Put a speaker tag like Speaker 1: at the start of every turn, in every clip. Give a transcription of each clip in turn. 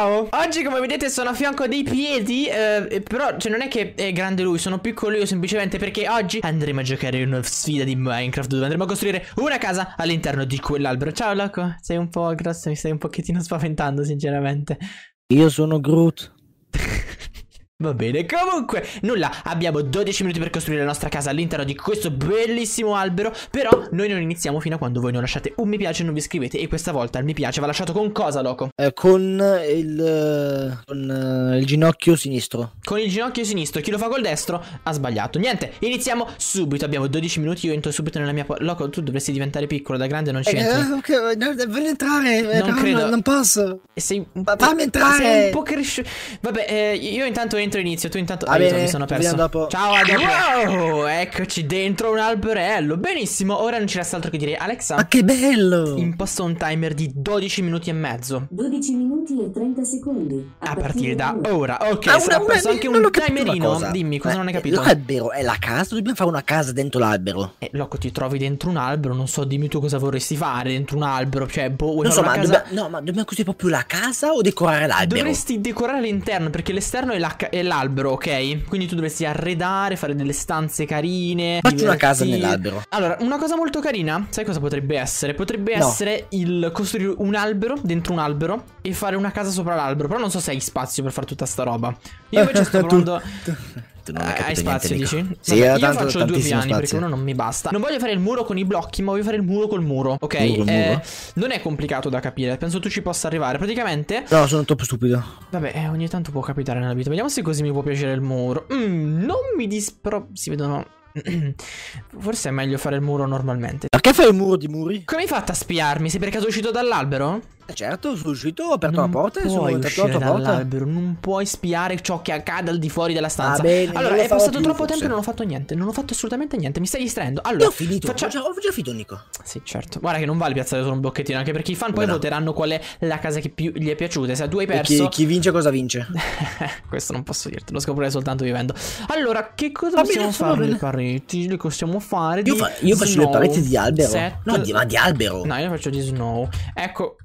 Speaker 1: ciao! Oggi come vedete sono a fianco dei piedi eh, Però cioè non è che è grande lui Sono piccolo io semplicemente perché oggi Andremo a giocare in una sfida di Minecraft Dove andremo a costruire una casa all'interno di quell'albero Ciao Loco, sei un po' grosso Mi stai un pochettino spaventando sinceramente
Speaker 2: Io sono Groot
Speaker 1: Va bene, comunque, nulla, abbiamo 12 minuti per costruire la nostra casa all'interno di questo bellissimo albero Però noi non iniziamo fino a quando voi non lasciate un mi piace e non vi iscrivete E questa volta il mi piace va lasciato con cosa, Loco?
Speaker 2: Eh, con il, eh, con eh, il ginocchio sinistro
Speaker 1: Con il ginocchio sinistro, chi lo fa col destro ha sbagliato Niente, iniziamo subito, abbiamo 12 minuti, io entro subito nella mia... Loco, tu dovresti diventare piccolo, da grande non c'entri eh,
Speaker 2: eh, okay, voglio entrare, non credo. Non, non posso
Speaker 1: Sei un Fammi entrare Sei un po' cresciuto Vabbè, eh, io intanto entro dentro inizio. Tu intanto. Ah, mi sono perso. Dopo. Ciao, a dopo. Wow, eccoci dentro un alberello. Benissimo. Ora non ci resta altro che dire, Alexa. Ma che bello! Imposto un timer di 12 minuti e mezzo. 12 minuti e 30 secondi. A, a partire, partire da ora. Ok, ah, sarà una, anche un timerino. Dimmi cosa eh, non hai capito. L'albero
Speaker 2: è la casa. Dobbiamo fare una casa dentro l'albero. Eh, Loco, ti trovi dentro un
Speaker 1: albero. Non so, dimmi tu cosa vorresti fare dentro un albero. Cioè, boh, vuoi non so, ma casa...
Speaker 2: dobbiamo, no, ma dobbiamo così proprio la casa o decorare l'albero? Dovresti
Speaker 1: decorare l'interno perché l'esterno è la. È l'albero, ok? Quindi tu dovresti arredare, fare delle stanze carine. Faccio divertire. una casa nell'albero. Allora, una cosa molto carina, sai cosa potrebbe essere? Potrebbe no. essere il costruire un albero dentro un albero e fare una casa sopra l'albero. Però non so se hai spazio per fare tutta sta roba. Io invece sto provando. non ho eh, Hai spazio, niente dici? Sì, Vabbè, io tanto, faccio due piani spazio. perché uno non mi basta. Non voglio fare il muro con i blocchi, ma voglio fare il muro col muro. Ok, muro col eh, muro. non è complicato da capire. Penso tu ci possa arrivare. Praticamente.
Speaker 2: No, sono troppo stupido.
Speaker 1: Vabbè, eh, ogni tanto può capitare nella vita. Vediamo se così mi può piacere il muro. Mm, non mi dispro. Si vedono. Forse è meglio fare il muro normalmente. Perché fai il muro di muri? Come hai fatto a spiarmi? Sei per caso uscito dall'albero? Eh, certo, sono uscito, ho aperto non la porta e sono entrato alla porta. Non puoi spiare ciò che accade al di fuori della stanza. Ah, bene, allora, è passato più, troppo forse. tempo e non ho fatto niente. Non ho fatto assolutamente niente. Mi stai distraendo. Allora, ho finito. Faccia... Ho, già, finito, Nico. Sì, certo. Guarda che non vale piazzare solo un blocchettino, anche perché i fan poi Beh, voteranno qual è la casa che più gli è piaciuta. Se tu hai perso. Chi, chi, vince cosa vince? Questo non posso dirtelo, lo scoprirei soltanto vivendo. Allora, che cosa va possiamo bene, fare le pareti? Le possiamo fare io di. Fa io faccio le pareti di albero. Set... No, di, ma di albero. No, io faccio di snow. Ecco,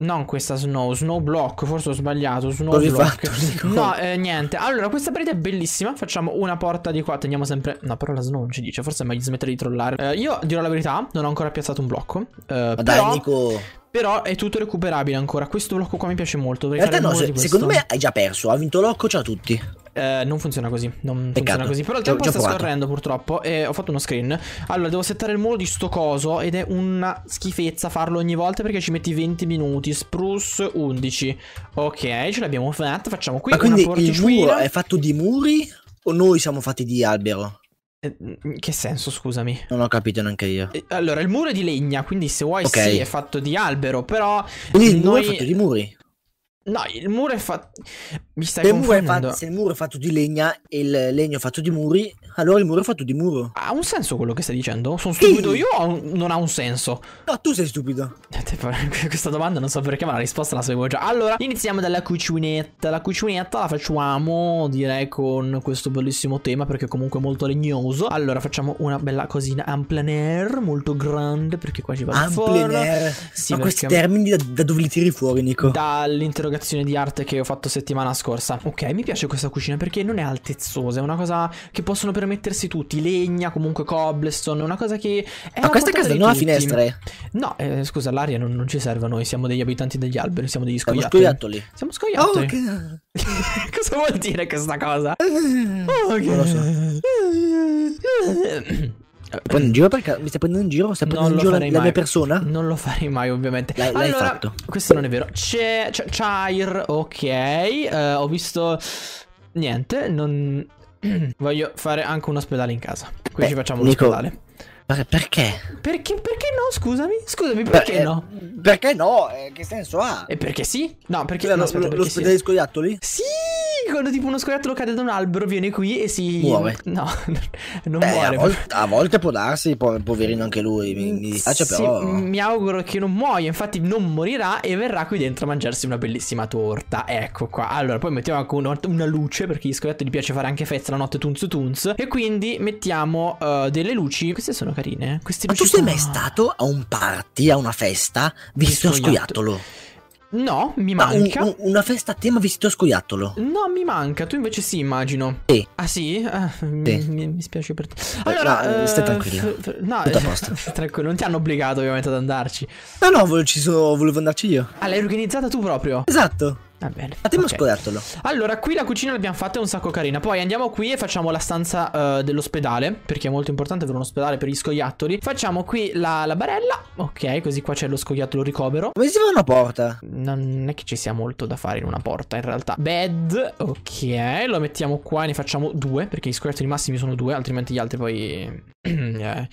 Speaker 1: non questa Snow, Snow Block, forse ho sbagliato, Snow L'ho Block. No, eh, niente. Allora, questa parete è bellissima, facciamo una porta di qua, teniamo sempre... No, però la Snow non ci dice, forse è meglio smettere di trollare. Eh, io, dirò la verità, non ho ancora piazzato un blocco. Eh,
Speaker 2: Ma però... dai, Nico...
Speaker 1: Però è tutto recuperabile ancora. Questo blocco qua mi piace molto. In realtà no, se, secondo me
Speaker 2: hai già perso. Ha vinto Locco, ciao a tutti.
Speaker 1: Eh, non funziona così. Non Peccato. funziona così. Però il tempo sta scorrendo purtroppo. E ho fatto uno screen. Allora, devo settare il muro di sto coso. Ed è una schifezza farlo ogni volta perché ci metti 20 minuti. Spruce 11. Ok, ce l'abbiamo fatta. Facciamo qui. Ma quindi il muro è
Speaker 2: fatto di muri? O noi siamo fatti di albero? Eh, mm, che senso, scusami? Non ho capito neanche io. Eh,
Speaker 1: allora, il muro è di legna, quindi se vuoi okay. sì, è fatto di albero, però... Quindi noi... il muro è fatto di muri? No, il muro è fatto. Mi stai il muro, fatto,
Speaker 2: il muro è fatto di legna e il
Speaker 1: legno è fatto di muri, allora il muro è fatto di muro. Ha un senso quello che stai dicendo? Sono stupido sì. io o non ha un senso? No, tu sei stupido. Questa domanda non so perché, ma la risposta la sapevo già. Allora, iniziamo dalla cucinetta. La cucinetta la facciamo, direi, con questo bellissimo tema, perché comunque molto legnoso. Allora, facciamo una bella cosina en plein air, molto grande, perché qua ci va il forno. Sì, ma questi termini
Speaker 2: da, da, dove li tiri fuori, Nico?
Speaker 1: Dall'interrogazione di arte che ho fatto settimana scorsa. Ok, mi piace questa cucina perché non è altezzosa, è una cosa che possono potrebbero mettersi tutti, legna, comunque cobblestone, una cosa che... Ma questa casa non ha finestre? No, eh, scusa, l'aria non, non, ci serve a noi, siamo degli abitanti degli alberi, siamo degli scoiattoli. Siamo scoiattoli. Siamo scoiattoli. Oh, che... cosa vuol dire questa cosa? Eh, oh, Non lo so.
Speaker 2: Prendo in giro perché mi stai prendendo in giro?
Speaker 1: Stai prendendo in giro la, la mia persona? Non lo farei mai, ovviamente. L'hai, allora, fatto. questo non è vero. C'è, c'è, ok. Uh, ho visto. Niente, non. Voglio fare anche un ospedale in casa. Qui Beh, ci facciamo Nico, l'ospedale.
Speaker 2: Perché?
Speaker 1: perché? Perché no? Scusami. Scusami, perché per, eh, no?
Speaker 2: Perché no? Eh, che senso ha? E eh, perché sì? No, perché Beh, no, aspetta, lo, perché l'ospedale sì. scoiattoli? Sì!
Speaker 1: quando tipo uno scoiattolo cade da un albero, viene qui e si... muove No,
Speaker 2: non Beh, muore. A volte, a volte, può darsi, poverino anche lui, mi, mi dispiace sì, però.
Speaker 1: Mi auguro che non muoia, infatti non morirà e verrà qui dentro a mangiarsi una bellissima torta. Ecco qua. Allora, poi mettiamo anche una, una luce, perché gli scoiattoli piace fare anche festa la notte tunzu tunz. E quindi mettiamo uh, delle luci. Queste sono carine. Eh. Queste Ma tu sei sono...
Speaker 2: mai stato a un party, a una festa, visto uno scoiattolo?
Speaker 1: No, mi manca. Ah, un,
Speaker 2: un, una festa a tema vestito a scoiattolo.
Speaker 1: No, mi manca. Tu invece sì, immagino. Sì. Ah sì? Ah, sì.
Speaker 2: Mi, mi, spiace per te. Eh,
Speaker 1: allora, no, eh, stai eh, tranquillo. No, Tutto a eh, posto. tranquillo. Non ti hanno obbligato ovviamente ad andarci. No, no, volevo, so, volevo andarci io. Ah, l'hai organizzata tu proprio?
Speaker 2: Esatto. Va bene. Andiamo okay. a
Speaker 1: Allora, qui la cucina l'abbiamo fatta, è un sacco carina. Poi andiamo qui e facciamo la stanza uh, dell'ospedale, perché è molto importante per un ospedale, per gli scoiattoli. Facciamo qui la, la barella. Ok, così qua c'è lo scoiattolo ricovero. Come si fa una porta? Non è che ci sia molto da fare in una porta, in realtà. Bed, ok, lo mettiamo qua e ne facciamo due,
Speaker 2: perché gli scoiattoli massimi sono due, altrimenti gli altri poi... eh...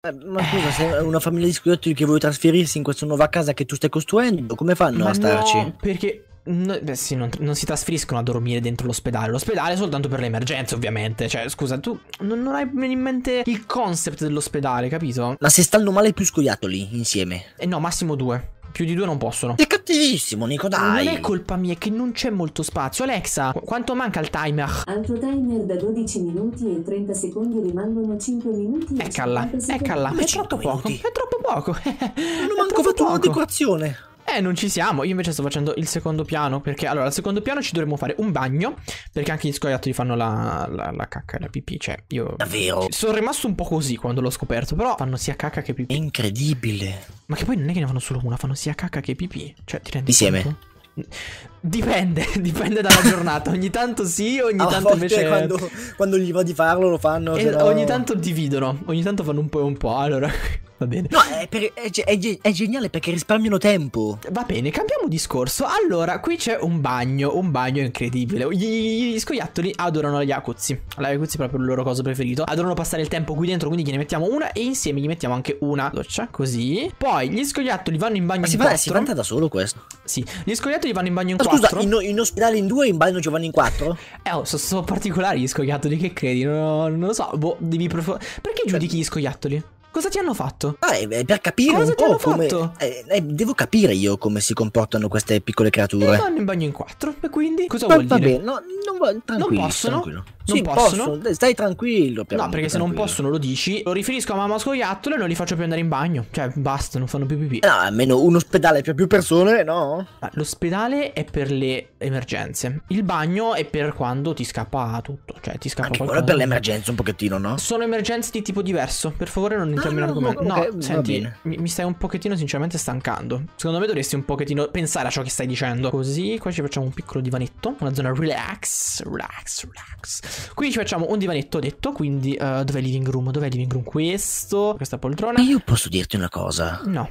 Speaker 2: Eh, ma scusa, se una famiglia di scudetti che vuole trasferirsi in questa nuova casa che tu stai costruendo, come fanno Ma a starci? No, perché
Speaker 1: No, beh, sì, non, non, si trasferiscono a dormire dentro l'ospedale. L'ospedale è soltanto per le emergenze, ovviamente. Cioè, scusa, tu non, non hai in mente il concept dell'ospedale, capito?
Speaker 2: Ma se stanno male più scoiattoli insieme? Eh
Speaker 1: no, massimo due. Più di due non possono. È cattivissimo, Nico, dai. Non è colpa mia, è che non c'è molto spazio. Alexa, qu quanto manca il timer?
Speaker 2: Al tuo timer da 12 minuti e 30 secondi rimangono 5 minuti. Eccala, eccala. È, è troppo poco. È troppo poco. non manco fatto una decorazione.
Speaker 1: Eh, non ci siamo. Io invece sto facendo il secondo piano. Perché allora, al secondo piano ci dovremmo fare un bagno. Perché anche gli scoiattoli fanno la, la, la cacca e la pipì. Cioè, io. Davvero? Sono rimasto un po' così quando l'ho scoperto. Però fanno sia
Speaker 2: cacca che pipì. È incredibile.
Speaker 1: Ma che poi non è che ne fanno solo una, fanno sia cacca che pipì. Cioè, ti rendi Insieme.
Speaker 2: conto? Insieme. Dipende, dipende dalla giornata. Ogni tanto sì, ogni Alla tanto invece. Quando, quando gli va di farlo, lo fanno. E, eh, però... Ogni tanto
Speaker 1: dividono, ogni tanto fanno un po' e un po'. Allora, Va bene. No, è, per, è, è, è, geniale perché risparmiano tempo. Va bene, cambiamo discorso. Allora, qui c'è un bagno, un bagno incredibile. Gli, gli scoiattoli adorano gli acuzzi. L'acuzzi è proprio il loro coso preferito. Adorano passare il tempo qui dentro, quindi gliene mettiamo una e insieme gli mettiamo anche una doccia, così. Poi gli scoiattoli vanno in bagno Ma in quattro. Ma si vanta
Speaker 2: da solo questo? Sì,
Speaker 1: gli scoiattoli vanno in bagno in Ma quattro. scusa, in, in, ospedale in due e in bagno Giovanni in quattro? Eh, oh, sono, sono particolari gli scoiattoli, che credi? Non, non lo so, boh, devi profondire. Perché giudichi gli scoiattoli? Cosa ti hanno
Speaker 2: fatto? Ah, eh, per capire Cosa un ti po' hanno come... Fatto? Eh, eh, devo capire io come si comportano queste piccole creature. E vanno in bagno in quattro, e quindi? Cosa Beh, vuol dire? Bene, no, non, va... non possono? Tranquillo. Non sì, possono?
Speaker 1: possono? Stai tranquillo. Però, no, perché tranquillo. se non possono lo dici, lo riferisco a mamma scoiattolo e non li faccio più andare in bagno. Cioè, basta, non fanno più pipì. No, ah,
Speaker 2: almeno un ospedale per più persone, no?
Speaker 1: L'ospedale è per le emergenze. Il bagno è per quando ti scappa tutto. Cioè, ti scappa Anche qualcosa. quello è per le emergenze
Speaker 2: un pochettino, no?
Speaker 1: Sono emergenze di tipo diverso. Per favore non Ah, no, terminare no, l'argomento. No, eh, senti, mi, mi, stai un pochettino sinceramente stancando. Secondo me dovresti un pochettino pensare a ciò che stai dicendo. Così, qua ci facciamo un piccolo divanetto, una zona relax, relax, relax. Qui ci facciamo un divanetto detto, quindi uh, dov'è il living room? Dov'è il living room? Questo, questa poltrona. Io
Speaker 2: posso dirti una cosa? No.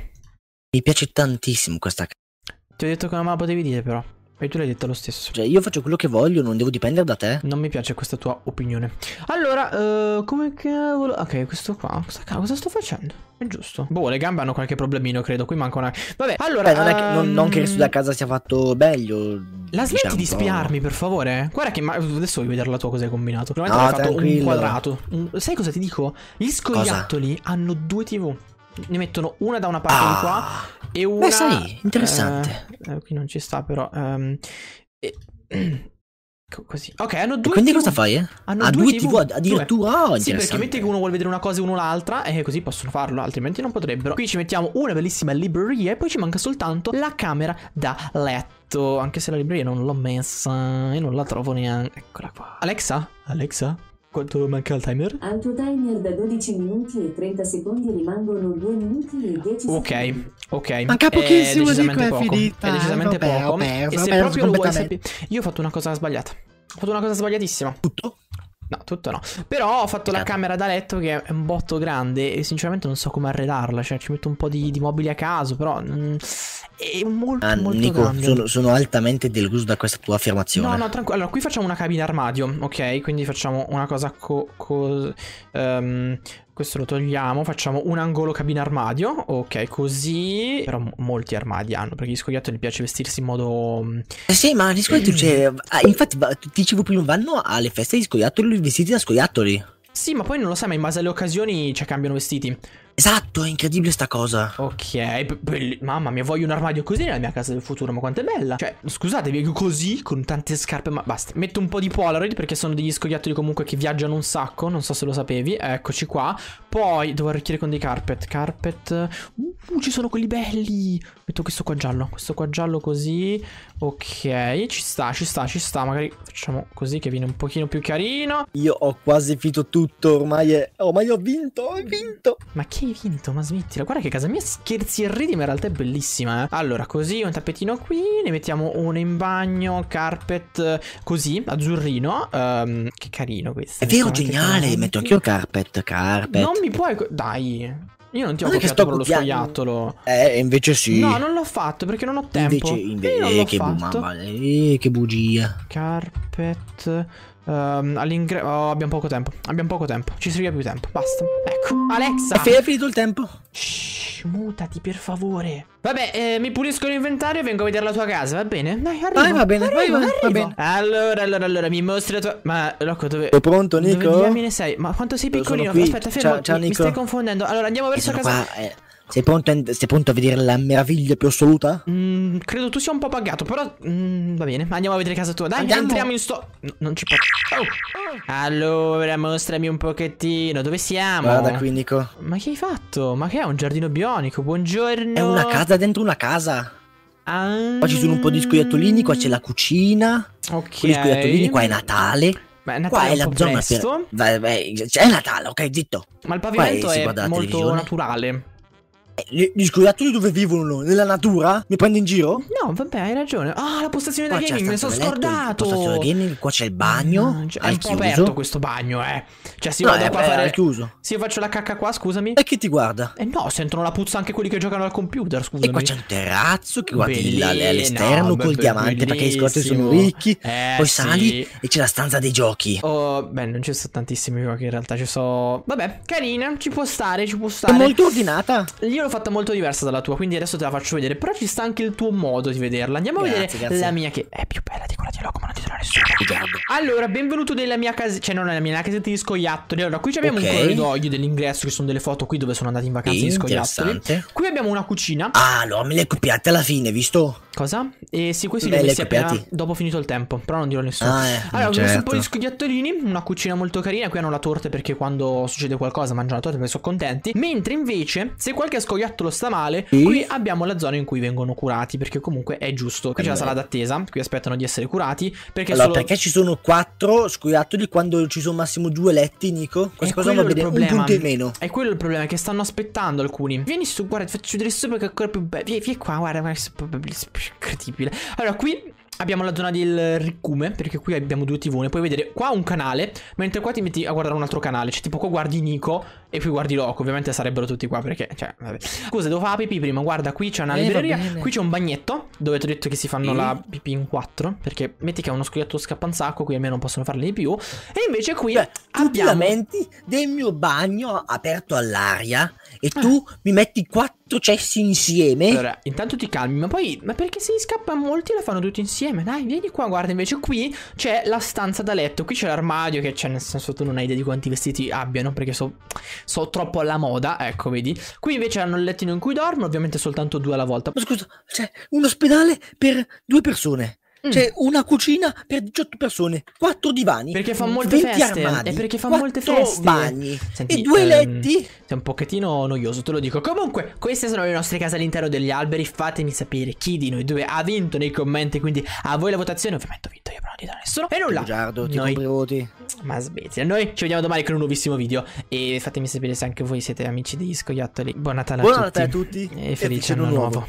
Speaker 2: Mi piace tantissimo questa casa.
Speaker 1: Ti ho detto che non me la potevi dire però. E tu l'hai detta lo stesso. Cioè, io faccio quello che voglio, non devo dipendere da te. Non mi piace questa tua opinione. Allora, uh, come cavolo. Ok, questo qua. Cosa, cosa, sto facendo? È giusto. Boh, le gambe hanno qualche problemino, credo. Qui manca una. Vabbè, allora. Beh, non, um... che, non, non, che ehm, su a casa
Speaker 2: sia fatto meglio. La smetti diciamo, di spiarmi,
Speaker 1: per favore. Guarda che. Ma... Adesso voglio vedere la tua cosa hai combinato. Normalmente no, hai fatto un quadrato. Un... Sai cosa ti dico? Gli scoiattoli cosa? hanno due TV. Ne mettono una da una parte ah. di qua ah. E una... Beh, sai, interessante. Eh, eh, qui non ci sta però. Um, e... Così. Ok, hanno due. E quindi TV... cosa fai? Eh? Hanno ah, due, due TV, TV addirittura. Oh, sì, perché metti che uno vuole vedere una cosa e uno l'altra, e così possono farlo, altrimenti non potrebbero. Qui ci mettiamo una bellissima libreria, e poi ci manca soltanto la camera da letto. Anche se la libreria non l'ho messa, e non la trovo neanche. Eccola qua. Alexa? Alexa? Quanto manca al timer?
Speaker 2: Altro timer da 12 minuti e 30 secondi rimangono 2 minuti e 10 secondi.
Speaker 1: Ok, Manca pochissimo, è decisamente dico, poco. È, finita. è decisamente vabbè, poco. Ho perso, e se proprio lo vuoi sapere... Io ho fatto una cosa sbagliata. Ho fatto una cosa sbagliatissima. Tutto? No, tutto no. Però ho fatto la certo. camera da letto che è un botto grande e sinceramente non so come arredarla. Cioè, ci metto un po' di, di mobili a caso, però... Mm, è molto, ah, molto Nico, sono, sono,
Speaker 2: altamente deluso da questa tua affermazione. No, no,
Speaker 1: tranquillo. Allora, qui facciamo una cabina armadio, ok? Quindi facciamo una cosa co... co um, questo lo togliamo, facciamo un angolo cabina armadio, ok, così... Però molti armadi hanno, perché gli scoiattoli piace vestirsi
Speaker 2: in modo... Mm, eh sì, ma gli scoiattoli, mm. cioè, ah, infatti, dicevo prima, vanno alle feste di scoiattoli vestiti da scoiattoli.
Speaker 1: Sì, ma poi non lo sai, ma in base alle occasioni, cioè, cambiano vestiti.
Speaker 2: Esatto, è incredibile sta cosa.
Speaker 1: Ok, mamma mia, voglio un armadio così nella mia casa del futuro, ma quanto è bella. Cioè, scusatevi, così, con tante scarpe, ma basta. Metto un po' di Polaroid perché sono degli scoiattoli comunque che viaggiano un sacco, non so se lo sapevi. Eccoci qua. Poi devo arricchire con dei carpet. Carpet... Uh, ci sono quelli belli. Metto questo qua giallo, questo qua giallo così. Ok, ci sta, ci sta, ci sta. Magari facciamo così che viene un pochino più carino. Io ho quasi finito tutto, ormai è... io ho vinto, ho vinto. Ma che sì, finto, ma smettila. Guarda che casa mia scherzi e ridi, ma in realtà è bellissima, eh. Allora, così, un tappetino qui, ne mettiamo uno in bagno, carpet, eh, così, azzurrino. Um, che carino questo.
Speaker 2: È vero, geniale, metto anche anch'io carpet, carpet. Non
Speaker 1: mi puoi... Dai... Io non ti ho copiato per lo scoiattolo.
Speaker 2: Eh, invece sì. No,
Speaker 1: non l'ho fatto perché non ho tempo. Invece, invece eh, che, bu- mamma,
Speaker 2: eh, che bugia.
Speaker 1: Carpet. Um, ehm, all'ingresso. Oh, abbiamo poco tempo. Abbiamo poco tempo. Ci serviva più tempo. Basta. Ecco.
Speaker 2: Alexa. È finito il tempo.
Speaker 1: Shh, mutati per favore. Vabbè, eh, mi pulisco l'inventario e vengo a vedere la tua casa, va bene? Dai, arrivo. Vai, va bene, arrivo, vai, va bene. Allora, allora, allora, mi mostri la tua... Ma, Rocco, dove... Sei pronto, Nico? Dove sei? Ma quanto sei piccolino? Aspetta, fermo, ciao, ciao, mi, Nico. mi stai confondendo. Allora, andiamo verso casa... Qua, eh.
Speaker 2: Sei pronto, in, sei pronto, a vedere la meraviglia più assoluta?
Speaker 1: Mm, credo tu sia un po' buggato, però mm, va bene. Andiamo a vedere casa tua. Dai, andiamo. entriamo in sto... No, non ci posso... Oh. Allora, mostrami un pochettino. Dove siamo? Guarda qui, Nico. Ma che hai fatto? Ma che è? Un giardino bionico? Buongiorno. È una casa dentro una casa. Ah. Qua ci sono un po' di scoiattolini, qua c'è
Speaker 2: la cucina. Ok. Con scoiattolini, qua è Natale. Ma è Natale qua è la zona presto. per... Beh, beh, c'è Natale, ok, zitto. Ma il pavimento qua è, è molto naturale. Eh, gli scoiattoli dove vivono? Nella natura? Mi prendi in giro? No, vabbè, hai
Speaker 1: ragione. Ah, la postazione qua da gaming, mi sono scordato. La postazione gaming, qua c'è il bagno. No, ah, cioè, è un po' aperto questo bagno, eh. Cioè, si no, vado qua a fare. chiuso. Se io faccio la cacca qua, scusami. E chi ti guarda? Eh no, sentono la puzza anche quelli che giocano al computer, scusami. E qua c'è un
Speaker 2: terrazzo che guarda all'esterno no, col beh, diamante perché i scoiattoli sono ricchi.
Speaker 1: Eh, poi sì. sali
Speaker 2: e c'è la stanza dei giochi. Oh,
Speaker 1: beh, non ci sono tantissimi giochi in realtà, ci sono... Vabbè, carina, ci può stare, ci può stare. È molto ordinata. Io l'avevo fatta molto diversa dalla tua, quindi adesso te la faccio vedere. Però ci sta anche il tuo modo di vederla. Andiamo grazie, a vedere grazie. la mia, che è più bella di quella di Loco, ma non ti do nessuno. Allora, benvenuto nella mia casa, Cioè, non nella mia, nella casetta di scoiattoli. Allora, qui abbiamo okay. un corridoio dell'ingresso, che sono delle foto qui dove sono andati in vacanza di scoiattoli. Qui abbiamo una cucina. Ah,
Speaker 2: no, me le copiate alla fine, visto? Cosa?
Speaker 1: E sì, questi li ho messi appena dopo finito il tempo, però non dirò nessuno. Ah, eh, allora, certo. ho messo un po' di scoiattolini, una cucina molto carina. Qui hanno la torta perché quando succede qualcosa mangiano la torta perché sono contenti. Mentre invece, se qualche scoiattolo sta male, e? qui abbiamo la zona in cui vengono curati, perché comunque è giusto. Qui c'è la sala d'attesa, qui aspettano di essere curati. Perché allora, solo... perché ci
Speaker 2: sono quattro scoiattoli quando ci sono massimo due letti, Nico? Questa cosa non bene, un punto in meno.
Speaker 1: È quello il problema, che stanno aspettando alcuni. Vieni su, guarda, ti faccio vedere sopra che è ancora più bello. Vieni, vieni qua, guarda, guarda, incredibile possibile. Allora, qui abbiamo la zona del ricume, perché qui abbiamo due tv. Ne puoi vedere qua un canale, mentre qua ti metti a guardare un altro canale. Cioè, tipo qua guardi Nico e qui guardi Loco. Ovviamente sarebbero tutti qua, perché, cioè, vabbè. Scusa, devo fare la pipì prima. Guarda, qui c'è una eh, libreria, qui c'è un bagnetto, dove ti ho detto che si fanno e... la pipì in quattro, perché metti che è uno scoiattolo scappanzacco, qui almeno non possono farne di più. E
Speaker 2: invece qui Beh, abbiamo... Tu del mio bagno aperto all'aria e ah. tu mi metti quattro cessi insieme. Allora, intanto ti calmi, ma poi, ma perché se gli scappa
Speaker 1: molti la fanno tutti insieme? Dai, vieni qua, guarda, invece qui c'è la stanza da letto, qui c'è l'armadio che c'è, nel senso tu non hai idea di quanti vestiti abbiano, perché so, so troppo alla moda, ecco, vedi.
Speaker 2: Qui invece hanno il lettino in cui dormono, ovviamente soltanto due alla volta. Ma scusa, c'è un ospedale per due persone. C'è mm. Cioè, una cucina per 18 persone, 4 divani, perché fa molte 20 feste, armadi, perché fa molte feste. bagni
Speaker 1: Senti, e due ehm, letti. È un pochettino noioso, te lo dico. Comunque, queste sono le nostre case all'interno degli alberi. Fatemi sapere chi di noi due ha vinto nei commenti. Quindi a voi la votazione. Ovviamente ho vinto io,
Speaker 2: però non ti do nessuno. E nulla. Bugiardo, ti noi... voti. Ma
Speaker 1: smetti. Noi ci vediamo domani con un nuovissimo video. E fatemi sapere se anche voi siete amici degli scoiattoli. Buon Natale Buon tutti. Buon Natale a tutti. E felice anno nuovo. nuovo.